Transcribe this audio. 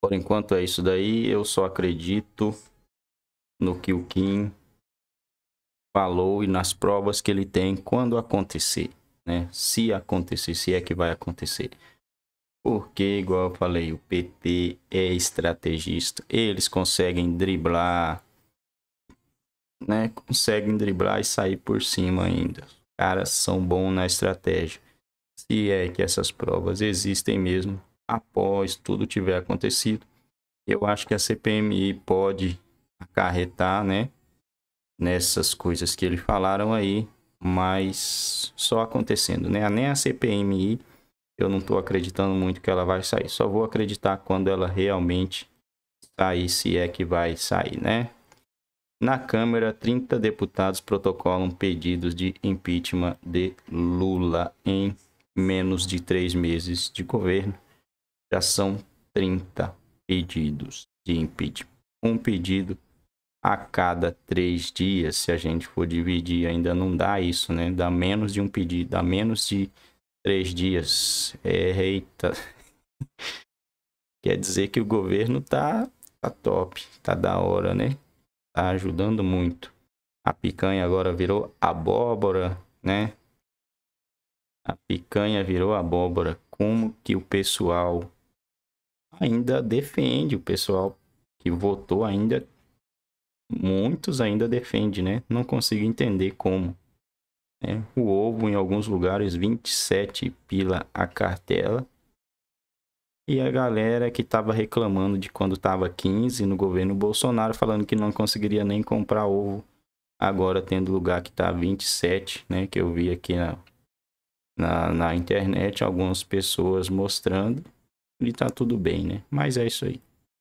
Por enquanto é isso daí. Eu só acredito no que o Kim falou e nas provas que ele tem quando acontecer, né? Se acontecer, se é que vai acontecer. Porque, igual eu falei, o PT é estrategista. Eles conseguem driblar, né? Conseguem driblar e sair por cima ainda. Os caras são bons na estratégia. Se é que essas provas existem mesmo, após tudo tiver acontecido. Eu acho que a CPMI pode acarretar, né? Nessas coisas que eles falaram aí, mas só acontecendo, né? Nem a CPMI eu não estou acreditando muito que ela vai sair. Só vou acreditar quando ela realmente sair, se é que vai sair, né? Na Câmara, 30 deputados protocolam pedidos de impeachment de Lula em menos de três meses de governo já são 30 pedidos de impeachment. Um pedido a cada três dias, se a gente for dividir, ainda não dá isso, né? Dá menos de um pedido, dá menos de três dias. é Eita! Quer dizer que o governo tá, tá top, tá da hora, né? Tá ajudando muito. A picanha agora virou abóbora, né? A picanha virou abóbora. Como que o pessoal ainda defende, o pessoal que votou ainda, muitos ainda defende, né? Não consigo entender como. Né? O ovo em alguns lugares 27 pila a cartela. E a galera que estava reclamando de quando estava 15 no governo Bolsonaro, falando que não conseguiria nem comprar ovo, agora tendo lugar que está 27, né? Que eu vi aqui na, na, na internet algumas pessoas mostrando e tá tudo bem, né? Mas é isso aí.